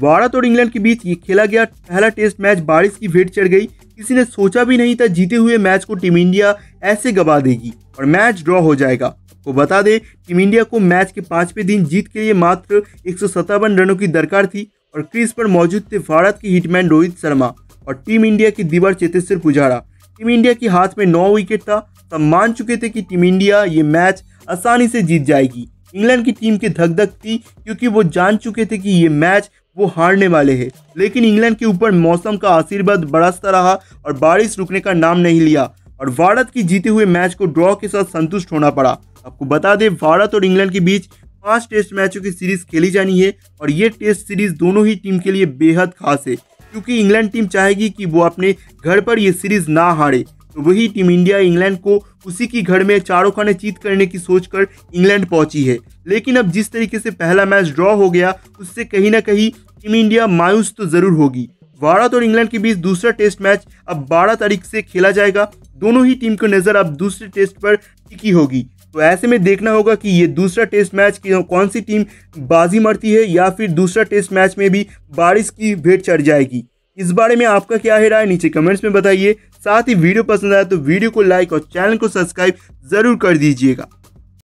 भारत और इंग्लैंड के बीच ये खेला गया पहला टेस्ट मैच बारिश की भेंट चढ़ गई किसी ने सोचा भी नहीं था जीते हुए मैच को टीम इंडिया ऐसे गवा देगी और मैच ड्रॉ हो जाएगा आपको बता दें टीम इंडिया को मैच के पांचवे दिन जीत के लिए मात्र एक रनों की दरकार थी और क्रीज पर मौजूद थे भारत के हिटमैन रोहित शर्मा और टीम इंडिया की दीवार चेतेश्वर पुजारा टीम इंडिया के हाथ में नौ विकेट था तब मान चुके थे कि टीम इंडिया ये मैच आसानी से जीत जाएगी इंग्लैंड की टीम के धक धक थी क्योंकि वो जान चुके थे कि ये मैच वो हारने वाले हैं लेकिन इंग्लैंड के ऊपर मौसम का आशीर्वाद बरसता रहा और बारिश रुकने का नाम नहीं लिया और भारत की जीते हुए मैच को ड्रॉ के साथ संतुष्ट होना पड़ा आपको बता दें भारत और इंग्लैंड के बीच पांच टेस्ट मैचों की सीरीज खेली जानी है और ये टेस्ट सीरीज दोनों ही टीम के लिए बेहद खास है क्योंकि इंग्लैंड टीम चाहेगी कि वो अपने घर पर ये सीरीज ना हारे वही टीम इंडिया इंग्लैंड को उसी की घर में चारों खाने चीत करने की सोचकर इंग्लैंड पहुंची है लेकिन अब जिस तरीके से पहला मैच ड्रॉ हो गया उससे कहीं ना कहीं टीम इंडिया मायूस तो जरूर होगी भारत और इंग्लैंड के बीच दूसरा टेस्ट मैच अब 12 तारीख से खेला जाएगा दोनों ही टीम की नज़र अब दूसरे टेस्ट पर टिकी होगी तो ऐसे में देखना होगा कि ये दूसरा टेस्ट मैच की कौन सी टीम बाजी मरती है या फिर दूसरा टेस्ट मैच में भी बारिश की भेंट चढ़ जाएगी इस बारे में आपका क्या है राय नीचे कमेंट्स में बताइए साथ ही वीडियो पसंद आया तो वीडियो को लाइक और चैनल को सब्सक्राइब जरूर कर दीजिएगा